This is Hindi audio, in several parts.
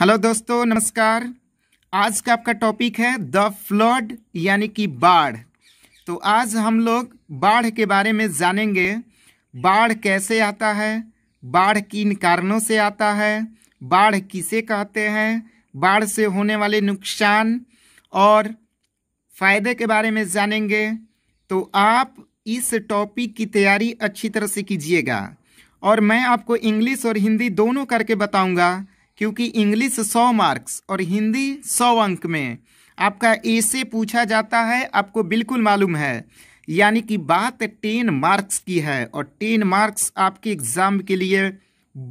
हेलो दोस्तों नमस्कार आज का आपका टॉपिक है द फ्लड यानी कि बाढ़ तो आज हम लोग बाढ़ के बारे में जानेंगे बाढ़ कैसे आता है बाढ़ किन कारणों से आता है बाढ़ किसे कहते हैं बाढ़ से होने वाले नुकसान और फ़ायदे के बारे में जानेंगे तो आप इस टॉपिक की तैयारी अच्छी तरह से कीजिएगा और मैं आपको इंग्लिश और हिंदी दोनों करके बताऊंगा क्योंकि इंग्लिश सौ मार्क्स और हिंदी सौ अंक में आपका ए से पूछा जाता है आपको बिल्कुल मालूम है यानी कि बात टेन मार्क्स की है और टेन मार्क्स आपके एग्ज़ाम के लिए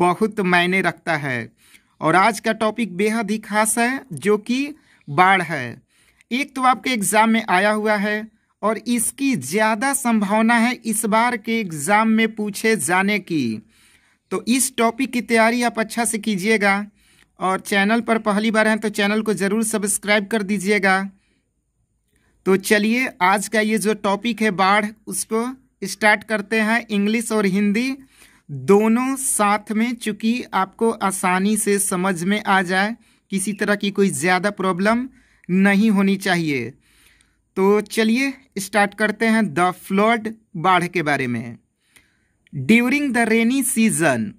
बहुत मायने रखता है और आज का टॉपिक बेहद ही खास है जो कि बाढ़ है एक तो आपके एग्ज़ाम में आया हुआ है और इसकी ज़्यादा संभावना है इस बार के एग्ज़ाम में पूछे जाने की तो इस टॉपिक की तैयारी आप अच्छा से कीजिएगा और चैनल पर पहली बार हैं तो चैनल को ज़रूर सब्सक्राइब कर दीजिएगा तो चलिए आज का ये जो टॉपिक है बाढ़ उसको स्टार्ट करते हैं इंग्लिश और हिंदी दोनों साथ में चूँकि आपको आसानी से समझ में आ जाए किसी तरह की कोई ज़्यादा प्रॉब्लम नहीं होनी चाहिए तो चलिए स्टार्ट करते हैं द फ्लड बाढ़ के बारे में during the rainy season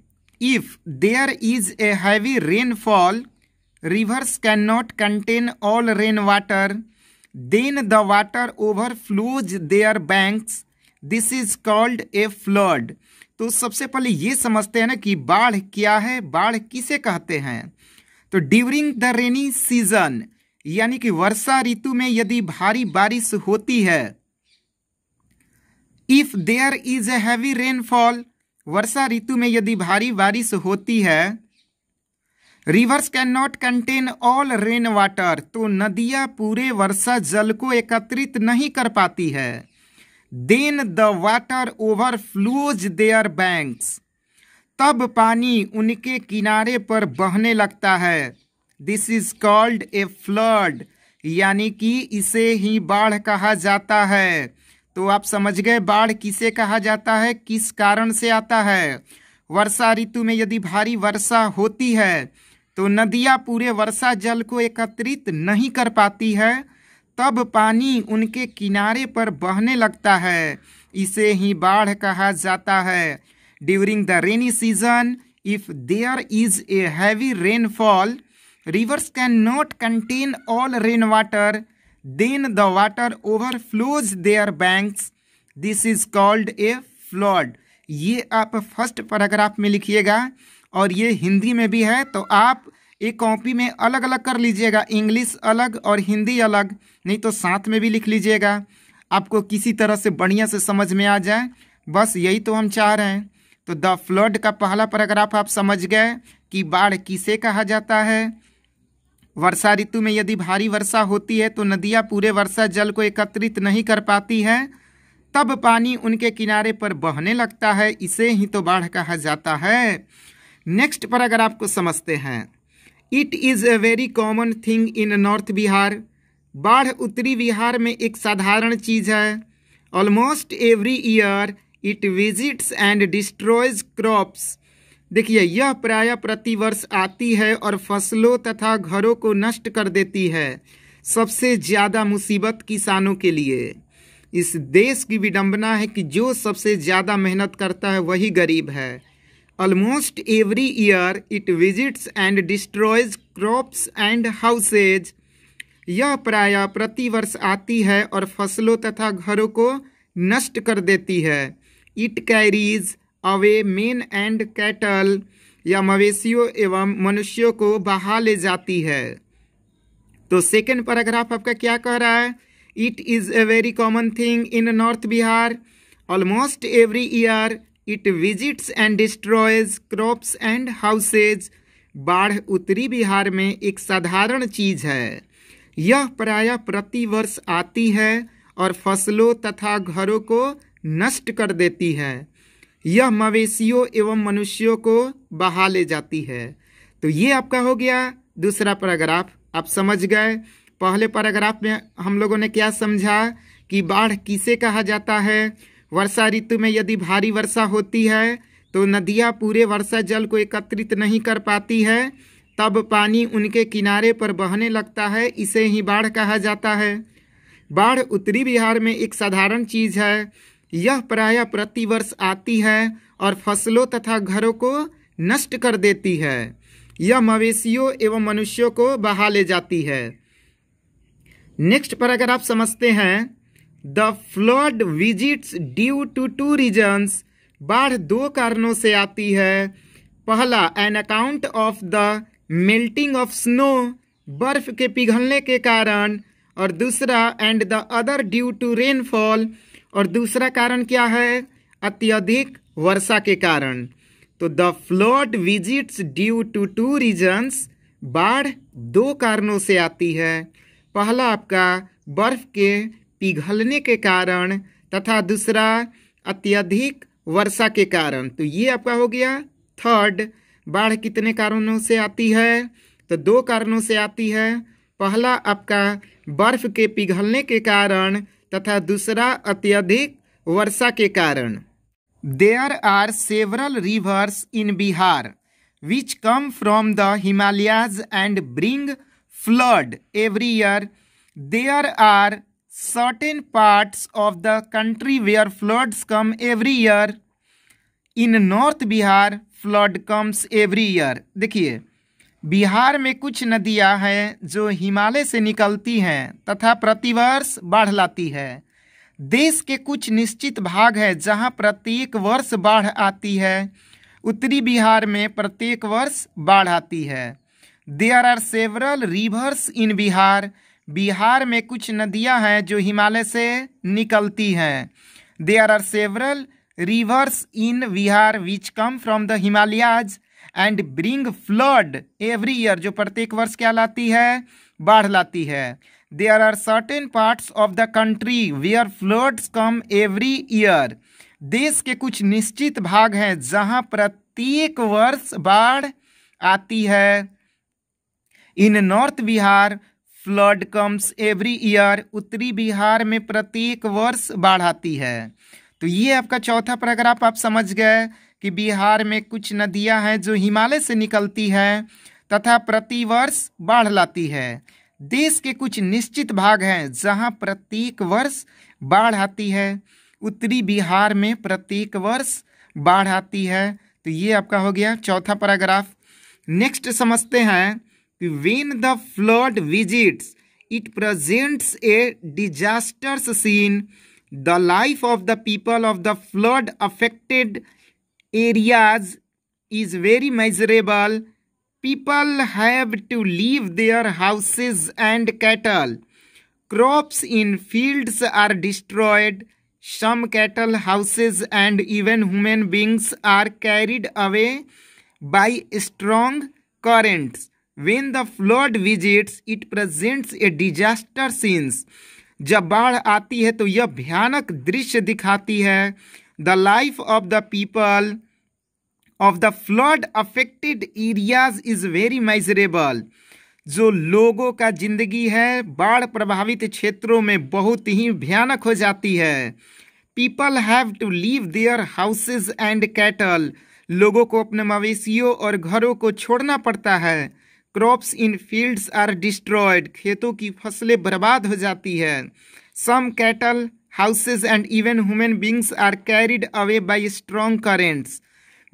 if there is a heavy rainfall rivers can not contain all rain water then the water overflows their banks this is called a flood तो सबसे पहले ये समझते हैं ना कि बाढ़ क्या है बाढ़ किसे कहते हैं तो ड्यूरिंग द रेनी सीजन यानी कि वर्षा ऋतु में यदि भारी बारिश होती है if there is a heavy rainfall वर्षा ऋतु में यदि भारी बारिश होती है rivers can not contain all rain water तो नदियाँ पूरे वर्षा जल को एकत्रित नहीं कर पाती है then the water overflows their banks तब पानी उनके किनारे पर बहने लगता है this is called a flood यानी कि इसे ही बाढ़ कहा जाता है तो आप समझ गए बाढ़ किसे कहा जाता है किस कारण से आता है वर्षा ऋतु में यदि भारी वर्षा होती है तो नदियाँ पूरे वर्षा जल को एकत्रित नहीं कर पाती है तब पानी उनके किनारे पर बहने लगता है इसे ही बाढ़ कहा जाता है during the rainy season if there is a heavy rainfall rivers can not contain all rain water then the water overflows their banks this is called a flood ये आप फर्स्ट पैराग्राफ में लिखिएगा और ये हिंदी में भी है तो आप एक कॉपी में अलग अलग कर लीजिएगा इंग्लिश अलग और हिंदी अलग नहीं तो साथ में भी लिख लीजिएगा आपको किसी तरह से बढ़िया से समझ में आ जाए बस यही तो हम चाह रहे हैं तो द फ्लड का पहला पैराग्राफ आप समझ गए कि बाढ़ किसे कहा जाता है वर्षा ऋतु में यदि भारी वर्षा होती है तो नदियाँ पूरे वर्षा जल को एकत्रित नहीं कर पाती हैं तब पानी उनके किनारे पर बहने लगता है इसे ही तो बाढ़ कहा जाता है नेक्स्ट पर अगर आपको समझते हैं it is a very common thing in north Bihar बाढ़ उत्तरी बिहार में एक साधारण चीज़ है almost every year it visits and destroys crops देखिए यह प्राय प्रतिवर्ष आती है और फसलों तथा घरों को नष्ट कर देती है सबसे ज़्यादा मुसीबत किसानों के लिए इस देश की विडंबना है कि जो सबसे ज़्यादा मेहनत करता है वही गरीब है almost every year it visits and destroys crops and houses यह प्राय प्रतिवर्ष आती है और फसलों तथा घरों को नष्ट कर देती है it carries away men and cattle या मवेशियों एवं मनुष्यों को बहा ले जाती है तो सेकेंड पैराग्राफ आपका क्या कह रहा है it is a very common thing in north Bihar almost every year it visits and destroys crops and houses बाढ़ उत्तरी बिहार में एक साधारण चीज़ है यह प्रायः प्रतिवर्ष आती है और फसलों तथा घरों को नष्ट कर देती है यह मवेशियों एवं मनुष्यों को बहा ले जाती है तो ये आपका हो गया दूसरा पैराग्राफ आप समझ गए पहले पैराग्राफ में हम लोगों ने क्या समझा कि बाढ़ किसे कहा जाता है वर्षा ऋतु में यदि भारी वर्षा होती है तो नदियाँ पूरे वर्षा जल को एकत्रित नहीं कर पाती है तब पानी उनके किनारे पर बहने लगता है इसे ही बाढ़ कहा जाता है बाढ़ उत्तरी बिहार में एक साधारण चीज़ है यह प्राय प्रतिवर्ष आती है और फसलों तथा घरों को नष्ट कर देती है यह मवेशियों एवं मनुष्यों को बहा ले जाती है नेक्स्ट पर अगर आप समझते हैं the flood visits due to two reasons बाढ़ दो कारणों से आती है पहला an account of the melting of snow बर्फ के पिघलने के कारण और दूसरा and the other due to rainfall और दूसरा कारण क्या है अत्यधिक वर्षा के कारण तो the flood visits due to two reasons बाढ़ दो कारणों से आती है पहला आपका बर्फ के पिघलने के कारण तथा दूसरा अत्यधिक वर्षा के कारण तो ये आपका हो गया थर्ड बाढ़ कितने कारणों से आती है तो दो कारणों से आती है पहला आपका बर्फ के पिघलने के कारण तथा दूसरा अत्यधिक वर्षा के कारण there are several rivers in Bihar which come from the Himalayas and bring flood every year there are certain parts of the country where floods come every year in north Bihar flood comes every year देखिए बिहार में कुछ नदियां हैं जो हिमालय से निकलती हैं तथा प्रतिवर्ष बाढ़ लाती है देश के कुछ निश्चित भाग है जहां प्रत्येक वर्ष बाढ़ आती है उत्तरी बिहार में प्रत्येक वर्ष बाढ़ आती है there are several rivers in Bihar Bihar में कुछ नदियां हैं जो हिमालय से निकलती हैं there are several rivers in Bihar which come from the Himalayas and bring flood every year जो प्रत्येक वर्ष क्या लाती है बाढ़ लाती है there are certain parts of the country where floods come every year देश के कुछ निश्चित भाग हैं जहां प्रत्येक वर्ष बाढ़ आती है in north Bihar flood comes every year उत्तरी बिहार में प्रत्येक वर्ष बाढ़ आती है तो ये आपका चौथा पैराग्राफ आप समझ गए कि बिहार में कुछ नदियां हैं जो हिमालय से निकलती है तथा प्रतिवर्ष बाढ़ लाती है देश के कुछ निश्चित भाग हैं जहां प्रत्येक वर्ष बाढ़ आती है उत्तरी बिहार में प्रत्येक वर्ष बाढ़ आती है तो ये आपका हो गया चौथा पैराग्राफ नेक्स्ट समझते हैं कि when the flood visits it presents a disasters scene the life of the people of the flood affected areas is very miserable. People have to leave their houses and cattle. Crops in fields are destroyed. Some cattle houses and even human beings are carried away by strong currents. When the flood visits, it presents a disaster scenes. जब बाढ़ आती है तो यह भयानक दृश्य दिखाती है the life of the people of the flood affected areas is very miserable जो लोगों का जिंदगी है बाढ़ प्रभावित क्षेत्रों में बहुत ही भयानक हो जाती है people have to leave their houses and cattle लोगों को अपने मवेशियों और घरों को छोड़ना पड़ता है crops in fields are destroyed खेतों की फसलें बर्बाद हो जाती है some cattle houses and even human beings are carried away by strong currents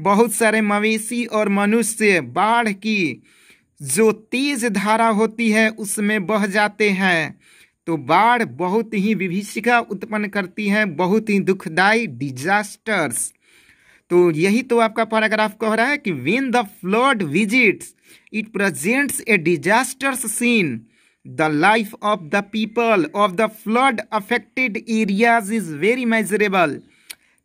बहुत सारे मवेशी और मनुष्य बाढ़ की जो तेज धारा होती है उसमें बह जाते हैं तो बाढ़ बहुत ही विभीषिका उत्पन्न करती है बहुत ही दुखदायी डिजास्टर्स तो यही तो आपका पैराग्राफ कह रहा है कि when the flood visits it presents a disasters scene the life of the people of the flood affected areas is very miserable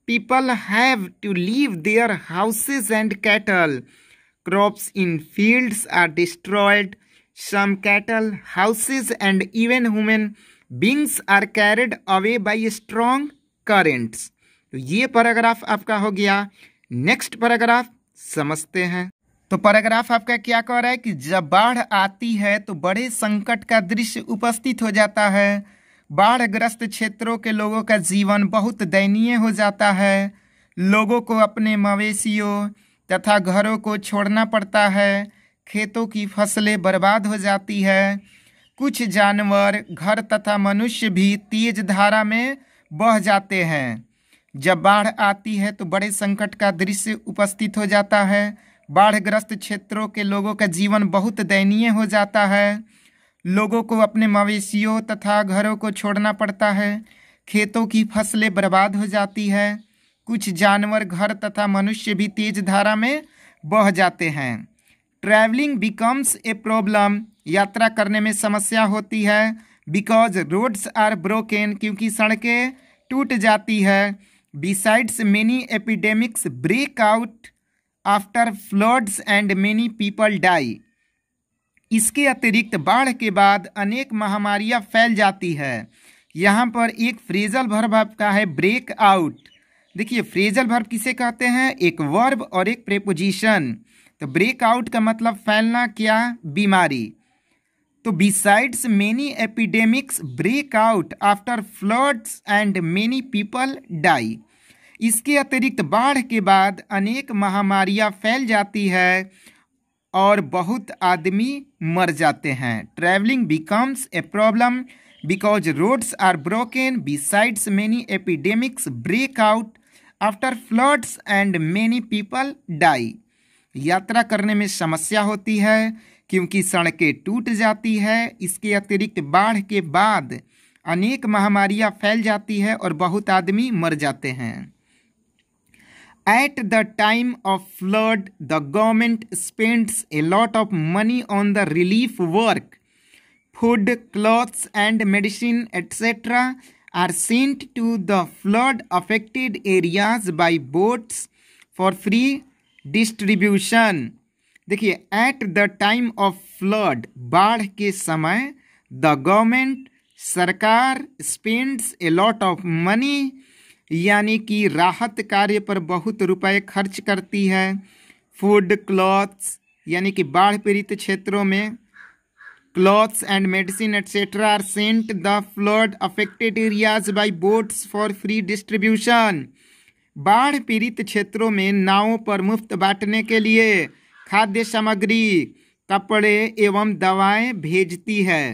people have to leave their houses and cattle. Crops in fields are destroyed. Some cattle, houses, and even human beings are carried away by strong currents. तो ये पैराग्राफ आपका हो गया नेक्स्ट पैराग्राफ समझते हैं तो पैराग्राफ आपका क्या कह रहा है कि जब बाढ़ आती है तो बड़े संकट का दृश्य उपस्थित हो जाता है बाढ़ग्रस्त क्षेत्रों के लोगों का जीवन बहुत दयनीय हो जाता है लोगों को अपने मवेशियों तथा घरों को छोड़ना पड़ता है खेतों की फसलें बर्बाद हो जाती है कुछ जानवर घर तथा मनुष्य भी तेज धारा में बह जाते हैं जब बाढ़ आती है तो बड़े संकट का दृश्य उपस्थित हो जाता है बाढ़ग्रस्त क्षेत्रों के लोगों का जीवन बहुत दयनीय हो जाता है लोगों को अपने मवेशियों तथा घरों को छोड़ना पड़ता है खेतों की फसलें बर्बाद हो जाती है कुछ जानवर घर तथा मनुष्य भी तेज धारा में बह जाते हैं ट्रैवलिंग बिकम्स ए प्रॉब्लम यात्रा करने में समस्या होती है बिकॉज रोड्स आर ब्रोकन क्योंकि सड़कें टूट जाती है besides many epidemics break out after floods and many people die इसके अतिरिक्त बाढ़ के बाद अनेक महामारियां फैल जाती है यहाँ पर एक फ्रेजल भर्ब आपका है ब्रेक आउट देखिए फ्रेजल भर्ब किसे कहते हैं एक वर्ब और एक प्रेपोजिशन तो ब्रेक आउट का मतलब फैलना क्या बीमारी तो besides many epidemics break out after floods and many people die इसके अतिरिक्त बाढ़ के बाद अनेक महामारियां फैल जाती है और बहुत आदमी मर जाते हैं travelling becomes a problem because roads are broken besides many epidemics break out after floods and many people die यात्रा करने में समस्या होती है क्योंकि सड़कें टूट जाती है इसके अतिरिक्त बाढ़ के बाद अनेक महामारियां फैल जाती है और बहुत आदमी मर जाते हैं At the time of flood, the government spends a lot of money on the relief work. Food, clothes and medicine etc. are sent to the flood affected areas by boats for free distribution देखिए at the time of flood बाढ़ के समय द गवर्नमेंट सरकार spends a lot of money यानी कि राहत कार्य पर बहुत रुपए खर्च करती है फूड क्लॉथ्स यानी कि बाढ़ पीड़ित क्षेत्रों में clothes and medicine etcetera are sent the flood affected areas by boats for free distribution बाढ़ पीड़ित क्षेत्रों में नावों पर मुफ्त बांटने के लिए खाद्य सामग्री कपड़े एवं दवाएं भेजती है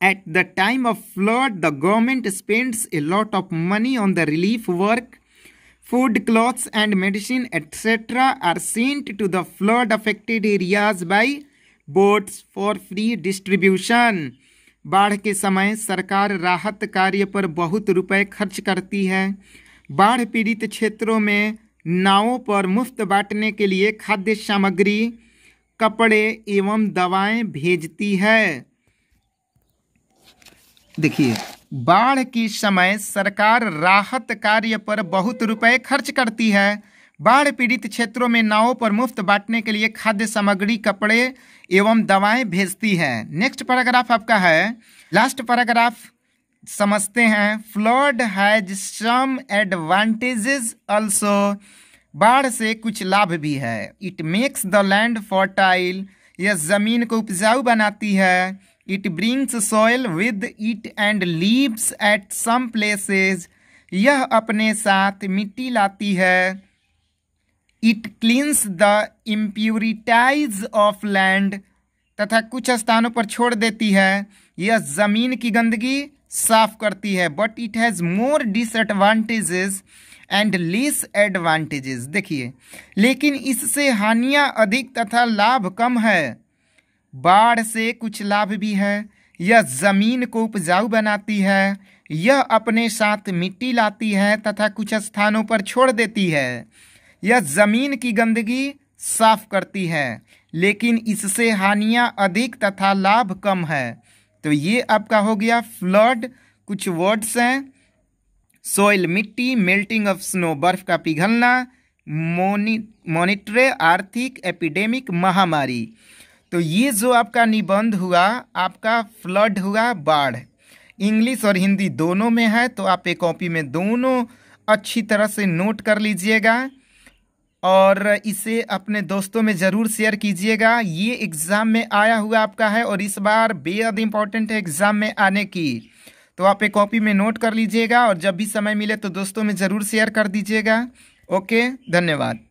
At the time of flood, the government spends a lot of money on the relief work. Food, clothes, and medicine, etc., are sent to the flood affected areas by boats for free distribution बाढ़ के समय सरकार राहत कार्य पर बहुत रुपए खर्च करती है बाढ़ पीड़ित क्षेत्रों में नावों पर मुफ्त बांटने के लिए खाद्य सामग्री कपड़े एवं दवाएं भेजती है देखिए बाढ़ की समय सरकार राहत कार्य पर बहुत रुपए खर्च करती है बाढ़ पीड़ित क्षेत्रों में नावों पर मुफ्त बांटने के लिए खाद्य सामग्री कपड़े एवं दवाएं भेजती है नेक्स्ट पैराग्राफ आपका है लास्ट पैराग्राफ समझते हैं flood has some advantages also बाढ़ से कुछ लाभ भी है it makes the land fertile यह जमीन को उपजाऊ बनाती है it brings soil with it and leaves at some places यह अपने साथ मिट्टी लाती है it cleans the impurities of land तथा कुछ स्थानों पर छोड़ देती है यह ज़मीन की गंदगी साफ करती है but it has more disadvantages and less advantages देखिए लेकिन इससे हानियां अधिक तथा लाभ कम है बाढ़ से कुछ लाभ भी है यह जमीन को उपजाऊ बनाती है यह अपने साथ मिट्टी लाती है तथा कुछ स्थानों पर छोड़ देती है यह जमीन की गंदगी साफ करती है लेकिन इससे हानियां अधिक तथा लाभ कम है तो ये आपका हो गया फ्लड कुछ वर्ड्स हैं सोइल मिट्टी मेल्टिंग ऑफ स्नो बर्फ का पिघलना मोनि आर्थिक एपिडेमिक महामारी तो ये जो आपका निबंध हुआ आपका फ्लड हुआ बाढ़ इंग्लिश और हिंदी दोनों में है तो आप एक कॉपी में दोनों अच्छी तरह से नोट कर लीजिएगा और इसे अपने दोस्तों में ज़रूर शेयर कीजिएगा ये एग्ज़ाम में आया हुआ आपका है और इस बार बेहद इम्पॉर्टेंट है एग्ज़ाम में आने की तो आप एक कॉपी में नोट कर लीजिएगा और जब भी समय मिले तो दोस्तों में ज़रूर शेयर कर दीजिएगा ओके धन्यवाद